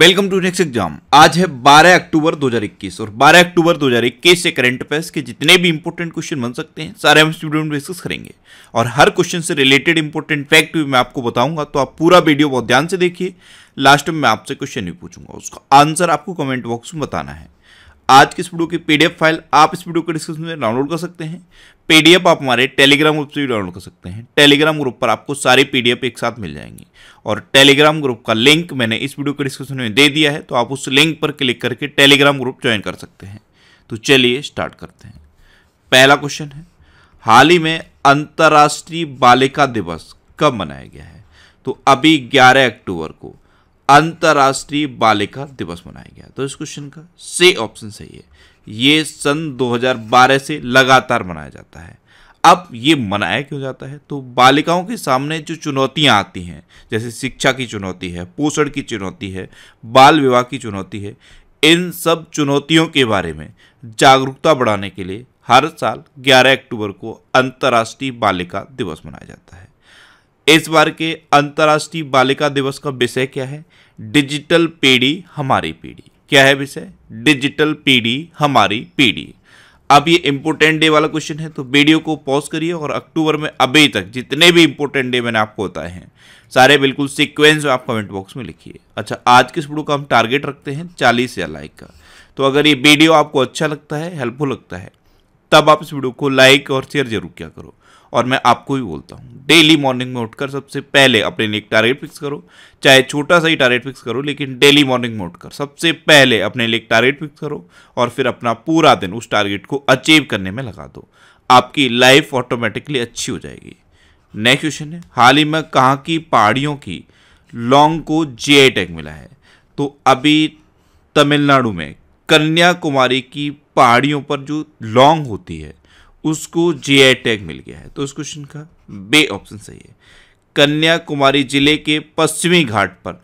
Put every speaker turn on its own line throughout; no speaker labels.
welcome to next exam आज है 12 अक्टूबर 2021 और 12 अक्टूबर 2021 से करंट अफेयर्स के जितने भी इंपॉर्टेंट क्वेश्चन बन सकते हैं सारे हम स्टूडेंट डिस्कस करेंगे और हर क्वेश्चन से रिलेटेड इंपॉर्टेंट फैक्ट भी मैं आपको बताऊंगा तो आप पूरा वीडियो बहुत ध्यान से देखिए लास्ट में मैं आपसे क्वेश्चन भी पूछूंगा उसका आंसर आपको कमेंट बॉक्स में बताना है आज की इस वीडियो की पीडीएफ फाइल आप इस वीडियो के डिस्क्रिप्शन में डाउनलोड कर सकते हैं पीडीएफ आप हमारे टेलीग्राम ग्रुप से भी डाउनलोड कर सकते हैं टेलीग्राम ग्रुप पर आपको सारी पीडीएफ एक साथ मिल जाएंगी और टेलीग्राम ग्रुप का लिंक मैंने इस वीडियो के डिस्क्रिप्शन में दे दिया है तो आप उस लिंक पर क्लिक करके टेलीग्राम ग्रुप ज्वाइन कर सकते हैं तो चलिए स्टार्ट करते हैं पहला क्वेश्चन है हाल ही में अंतर्राष्ट्रीय बालिका दिवस कब मनाया गया है तो अभी ग्यारह अक्टूबर को अंतर्राष्ट्रीय बालिका दिवस मनाया गया तो इस क्वेश्चन का से ऑप्शन सही है ये सन 2012 से लगातार मनाया जाता है अब ये मनाया क्यों जाता है तो बालिकाओं के सामने जो चुनौतियां आती हैं जैसे शिक्षा की चुनौती है पोषण की चुनौती है बाल विवाह की चुनौती है इन सब चुनौतियों के बारे में जागरूकता बढ़ाने के लिए हर साल 11 अक्टूबर को अंतर्राष्ट्रीय बालिका दिवस मनाया जाता है इस बार के अंतर्राष्ट्रीय बालिका दिवस का विषय क्या है डिजिटल पीढ़ी हमारी पीढ़ी क्या है विषय डिजिटल पीढ़ी हमारी पीढ़ी अब ये इंपोर्टेंट डे वाला क्वेश्चन है तो वीडियो को पॉज करिए और अक्टूबर में अभी तक जितने भी इंपोर्टेंट डे मैंने आपको बताए हैं सारे बिल्कुल सिक्वेंस आप कमेंट बॉक्स में लिखिए अच्छा आज के वीडियो का हम टारगेट रखते हैं चालीस या लाइक का तो अगर ये वीडियो आपको अच्छा लगता है हेल्पफुल लगता है तब आप इस वीडियो को लाइक और शेयर जरूर किया करो और मैं आपको भी बोलता हूँ डेली मॉर्निंग में उठकर सबसे पहले अपने लिए एक टारगेट फिक्स करो चाहे छोटा सा ही टारगेट फिक्स करो लेकिन डेली मॉर्निंग में उठकर सबसे पहले अपने लिए एक टारगेट फिक्स करो और फिर अपना पूरा दिन उस टारगेट को अचीव करने में लगा दो आपकी लाइफ ऑटोमेटिकली अच्छी हो जाएगी नेक्स्ट क्वेश्चन है हाल ही में कहाँ की पहाड़ियों की लॉन्ग को जे टैग मिला है तो अभी तमिलनाडु में कन्याकुमारी की पहाड़ियों पर जो लॉन्ग होती है उसको आई टैग मिल गया है तो इस क्वेश्चन का बे ऑप्शन सही है कन्याकुमारी जिले के पश्चिमी घाट पर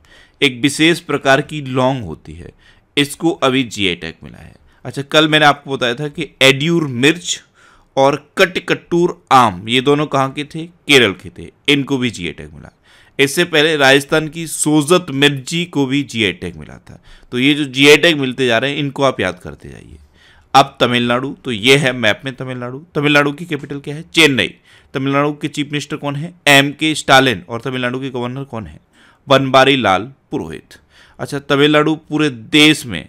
एक विशेष प्रकार की लौंग होती है इसको अभी जी आई टैग मिला है अच्छा कल मैंने आपको बताया था कि एड्यूर मिर्च और कटकट्टूर आम ये दोनों कहाँ के थे केरल के थे इनको भी आई टैग मिला इससे पहले राजस्थान की सोजत मिर्ची को भी आई टैग मिला था तो ये जो आई टैग मिलते जा रहे हैं इनको आप याद करते जाइए अब तमिलनाडु तो ये है मैप में तमिलनाडु तमिलनाडु की कैपिटल क्या है चेन्नई तमिलनाडु के चीफ मिनिस्टर कौन है एम के स्टालिन और तमिलनाडु के गवर्नर कौन है बनबारी लाल पुरोहित अच्छा तमिलनाडु पूरे देश में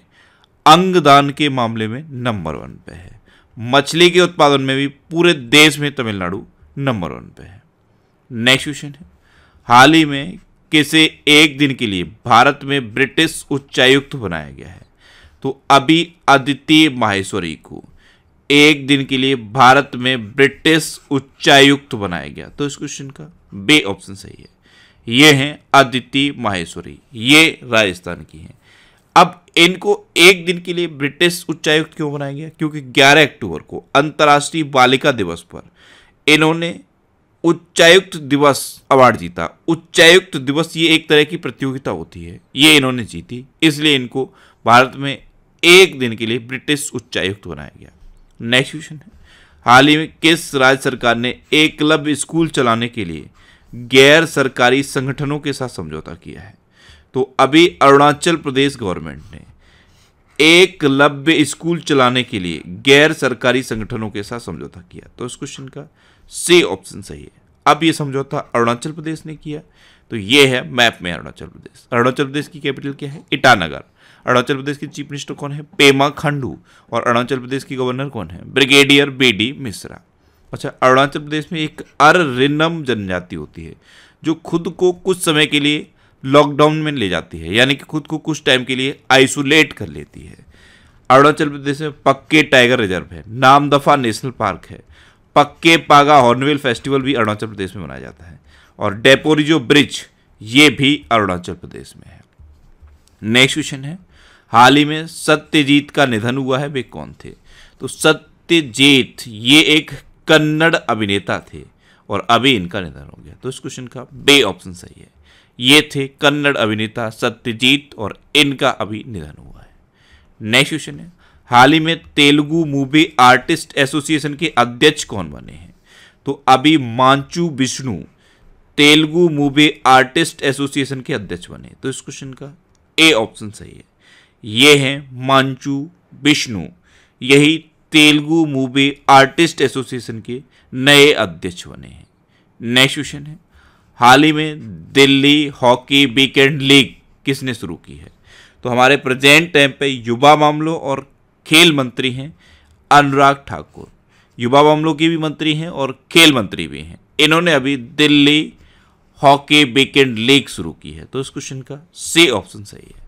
अंगदान के मामले में नंबर वन पे है मछली के उत्पादन में भी पूरे देश में तमिलनाडु नंबर वन पे है नेक्स्ट क्वेश्चन है हाल ही में किसे एक दिन के लिए भारत में ब्रिटिश उच्चायुक्त बनाया गया है तो अभी अदिति माहेश्वरी को एक दिन के लिए भारत में ब्रिटिश उच्चायुक्त बनाया गया तो इस क्वेश्चन का बे ऑप्शन सही है ये हैं अदिति माहेश्वरी ये राजस्थान की हैं अब इनको एक दिन के लिए ब्रिटिश उच्चायुक्त क्यों बनाया गया क्योंकि 11 अक्टूबर को अंतर्राष्ट्रीय बालिका दिवस पर इन्होंने उच्चायुक्त दिवस अवार्ड जीता उच्चायुक्त दिवस ये एक तरह की प्रतियोगिता होती है ये इन्होंने जीती इसलिए इनको भारत में एक दिन के लिए ब्रिटिश उच्चायुक्त बनाया गया नेक्स्ट क्वेश्चन है हाल ही में किस राज्य सरकार ने एक क्लब स्कूल चलाने के लिए गैर सरकारी संगठनों के साथ समझौता किया है तो अभी अरुणाचल प्रदेश गवर्नमेंट ने एक लव्य स्कूल चलाने के लिए गैर सरकारी संगठनों के साथ समझौता किया तो इस क्वेश्चन का सी ऑप्शन सही है अब यह समझौता अरुणाचल प्रदेश ने किया तो यह है मैप में अरुणाचल प्रदेश अरुणाचल प्रदेश की कैपिटल क्या है इटानगर अरुणाचल प्रदेश की चीफ मिनिस्टर कौन है पेमा खंडू और अरुणाचल प्रदेश की गवर्नर कौन है ब्रिगेडियर बेडी मिश्रा अच्छा अरुणाचल प्रदेश में एक अरिनम जनजाति होती है जो खुद को कुछ समय के लिए लॉकडाउन में ले जाती है यानी कि खुद को कुछ टाइम के लिए आइसोलेट कर लेती है अरुणाचल प्रदेश में पक्के टाइगर रिजर्व है नाम दफा नेशनल पार्क है पक्के पागा हॉर्नवेल फेस्टिवल भी अरुणाचल प्रदेश में मनाया जाता है और डेपोरिजो ब्रिज ये भी अरुणाचल प्रदेश में है नेक्स्ट क्वेश्चन है हाल ही में सत्यजीत का निधन हुआ है वे कौन थे तो सत्यजीत ये एक कन्नड़ अभिनेता थे और अभी इनका निधन हो गया तो इस क्वेश्चन का बे ऑप्शन सही है ये थे कन्नड़ अभिनेता सत्यजीत और इनका अभी निधन हुआ है नेक्स्ट क्वेश्चन है हाल ही में तेलुगु मूवी आर्टिस्ट एसोसिएशन के अध्यक्ष कौन बने हैं तो अभी Manchu Vishnu Telugu movie artist association के अध्यक्ष बने तो इस क्वेश्चन का ए ऑप्शन सही है ये हैं मांचू विष्णु यही तेलुगु मूवी आर्टिस्ट एसोसिएशन के नए अध्यक्ष बने हैं नेक्स्ट क्वेश्चन है हाल ही में दिल्ली हॉकी वीकेंड लीग किसने शुरू की है तो हमारे प्रेजेंट टाइम पे युवा मामलों और खेल मंत्री हैं अनुराग ठाकुर युवा मामलों के भी मंत्री हैं और खेल मंत्री भी हैं इन्होंने अभी दिल्ली हॉकी वीकेंड लीग शुरू की है तो इस क्वेश्चन का सी ऑप्शन सही है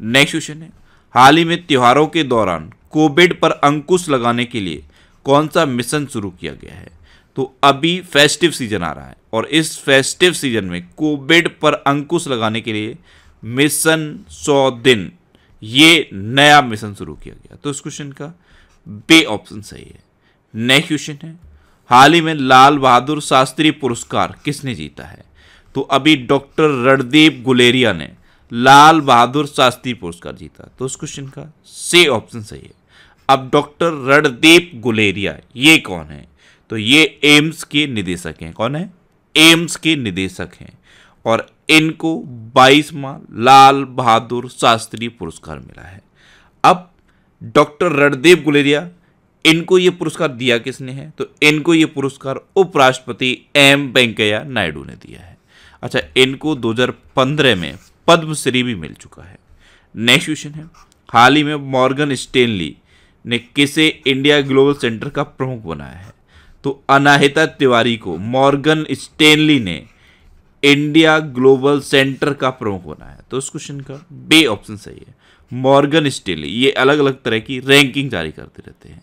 नेक्स्ट क्वेश्चन है हाल ही में त्योहारों के दौरान कोविड पर अंकुश लगाने के लिए कौन सा मिशन शुरू किया गया है तो अभी फेस्टिव सीजन आ रहा है और इस फेस्टिव सीजन में कोविड पर अंकुश लगाने के लिए मिशन सौ दिन ये नया मिशन शुरू किया गया तो इस क्वेश्चन का बे ऑप्शन सही है नेक्स्ट क्वेश्चन है हाल ही में लाल बहादुर शास्त्री पुरस्कार किसने जीता है तो अभी डॉक्टर रणदीप गुलेरिया ने लाल बहादुर शास्त्री पुरस्कार जीता तो उस क्वेश्चन का से ऑप्शन सही है अब डॉक्टर रणदीप गुलेरिया ये कौन है तो ये एम्स के निदेशक हैं कौन है एम्स के निदेशक हैं और इनको 22वां लाल बहादुर शास्त्री पुरस्कार मिला है अब डॉक्टर रणदीप गुलेरिया इनको ये पुरस्कार दिया किसने है तो इनको ये पुरस्कार उपराष्ट्रपति एम वेंकैया नायडू ने दिया है अच्छा इनको 2015 में पद्मश्री भी मिल चुका है नेक्स्ट क्वेश्चन है हाल ही में मॉर्गन स्टेनली ने किसे इंडिया ग्लोबल सेंटर का प्रमुख बनाया है तो अनाहिता तिवारी को मॉर्गन स्टेनली ने इंडिया ग्लोबल सेंटर का प्रमुख बनाया तो इस क्वेश्चन का बे ऑप्शन सही है मॉर्गन स्टेनली ये अलग अलग तरह की रैंकिंग जारी करते रहते हैं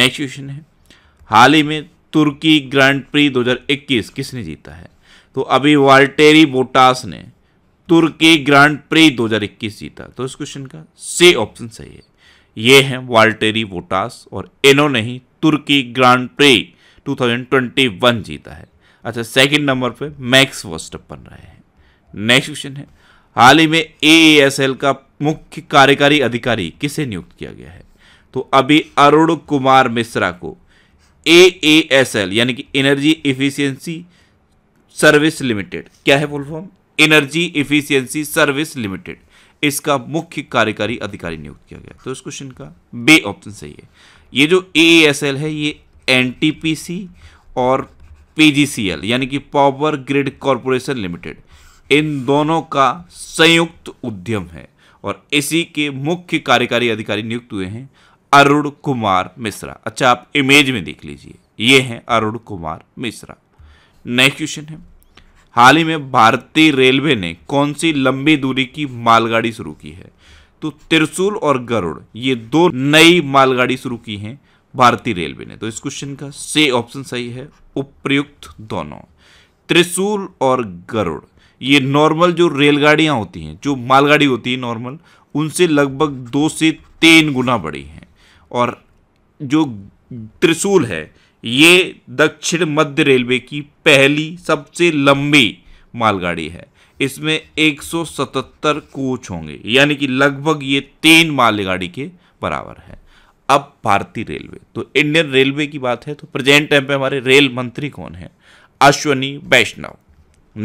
नेक्स्ट क्वेश्चन है हाल ही में तुर्की ग्रैंड प्री 2021 किसने जीता है तो अभी वाल्टेरी बोटास ने तुर्की ग्रांड प्री 2021 जीता तो इस क्वेश्चन का सी ऑप्शन सही है ये हैं वाल्टेरी वोटास और इन्होंने ही तुर्की ग्रांड प्री 2021 जीता है अच्छा सेकंड नंबर पे मैक्स बन रहे हैं नेक्स्ट क्वेश्चन है हाल ही में ए का मुख्य कार्यकारी अधिकारी किसे नियुक्त किया गया है तो अभी अरुण कुमार मिश्रा को ए यानी कि एनर्जी इफिशियंसी सर्विस लिमिटेड क्या है full form energy efficiency service limited इसका मुख्य कार्यकारी अधिकारी नियुक्त किया गया तो इस क्वेश्चन का बे ऑप्शन सही है ये जो ए है ये एन और पीजीसीएल यानी कि पावर ग्रिड कॉरपोरेशन लिमिटेड इन दोनों का संयुक्त उद्यम है और इसी के मुख्य कार्यकारी अधिकारी नियुक्त हुए हैं अरुण कुमार मिश्रा अच्छा आप इमेज में देख लीजिए ये हैं अरुण कुमार मिश्रा नेक्स्ट क्वेश्चन है हाल ही में भारतीय रेलवे ने कौन सी लंबी दूरी की मालगाड़ी शुरू की है तो त्रिशूल और गरुड़ ये दो नई मालगाड़ी शुरू की हैं भारतीय रेलवे ने तो इस क्वेश्चन का से ऑप्शन सही है उपयुक्त दोनों त्रिशूल और गरुड़ ये नॉर्मल जो रेलगाड़ियाँ होती हैं जो मालगाड़ी होती है नॉर्मल उनसे लगभग दो से तीन गुना बड़ी हैं और जो त्रिशूल है ये दक्षिण मध्य रेलवे की पहली सबसे लंबी मालगाड़ी है इसमें 177 कोच होंगे यानी कि लगभग ये तीन मालगाड़ी के बराबर है अब भारतीय रेलवे तो इंडियन रेलवे की बात है तो प्रेजेंट टाइम पे हमारे रेल मंत्री कौन है अश्वनी वैष्णव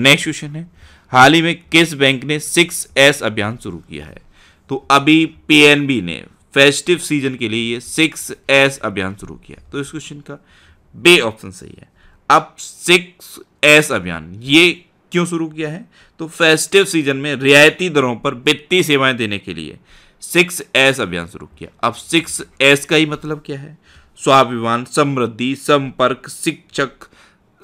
नेक्स्ट क्वेश्चन है हाल ही में किस बैंक ने सिक्स एस अभियान शुरू किया है तो अभी पीएनबी ने फेस्टिव सीजन के लिए ये सिक्स एस अभियान शुरू किया तो इस क्वेश्चन का बे ऑप्शन सही है अब सिक्स एस अभियान ये क्यों शुरू किया है तो फेस्टिव सीजन में रियायती दरों पर वित्तीय सेवाएं देने के लिए सिक्स एस अभियान शुरू किया अब सिक्स एस का ही मतलब क्या है स्वाभिमान समृद्धि संपर्क शिक्षक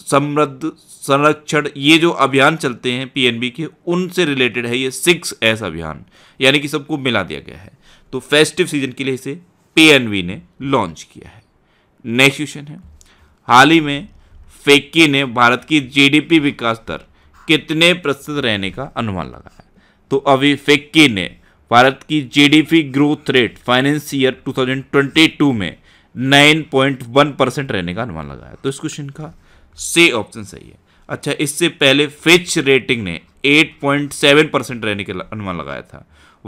समृद्ध संरक्षण ये जो अभियान चलते हैं पीएनबी के उनसे रिलेटेड है ये सिक्स एस अभियान यानी कि सबको मिला दिया गया है तो फेस्टिव सीजन के लिए इसे पीएनबी ने लॉन्च किया है नेक्स्ट क्वेश्चन है हाल ही में फेक्की ने भारत की जीडीपी विकास दर कितने प्रतिशत रहने का अनुमान लगाया तो अभी फेक्की ने भारत की GDP growth rate finance year 2022 में 9.1 परसेंट रहने का अनुमान लगाया तो इस क्वेश्चन का से ऑप्शन सही है अच्छा इससे पहले फिच रेटिंग ने 8.7 परसेंट रहने का अनुमान लगाया था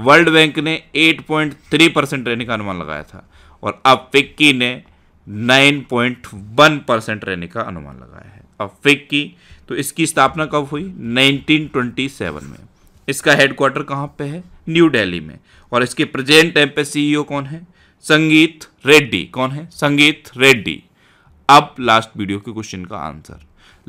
वर्ल्ड बैंक ने 8.3 परसेंट रहने का अनुमान लगाया था और अब फिक्की ने 9.1 परसेंट रहने का अनुमान लगाया है अब फेक की तो इसकी स्थापना कब हुई 1927 में इसका हेडक्वार्टर कहाँ पे है न्यू दिल्ली में और इसके present M pay CEO e कौन है संगीत रेड्डी कौन है संगीत रेड्डी अब लास्ट वीडियो के क्वेश्चन का आंसर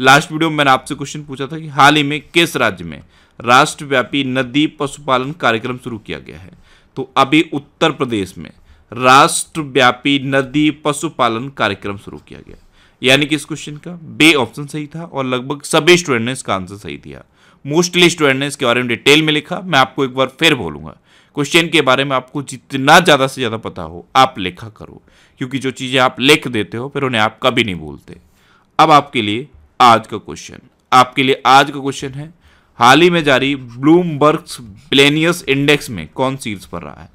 लास्ट वीडियो में मैंने आपसे क्वेश्चन पूछा था कि हाल ही में किस राज्य में राष्ट्रव्यापी नदी पशुपालन कार्यक्रम शुरू किया गया है तो अभी उत्तर प्रदेश में राष्ट्रव्यापी नदी पशुपालन कार्यक्रम शुरू किया गया यानी कि इस क्वेश्चन का बे ऑप्शन सही था और लगभग सभी स्टूडेंट ने इसका आंसर सही दिया मोस्टली स्टूडेंट ने इसके बारे में डिटेल में लिखा मैं आपको एक बार फिर बोलूंगा क्वेश्चन के बारे में आपको जितना ज़्यादा से ज़्यादा पता हो आप लिखा करो क्योंकि जो चीज़ें आप लिख देते हो फिर उन्हें आप कभी नहीं बोलते अब आपके लिए आज का क्वेश्चन आपके लिए आज का क्वेश्चन है हाल ही में जारी ब्लूमबर्ग्स ब्लेनियस इंडेक्स में कौन शीर्ष पर रहा है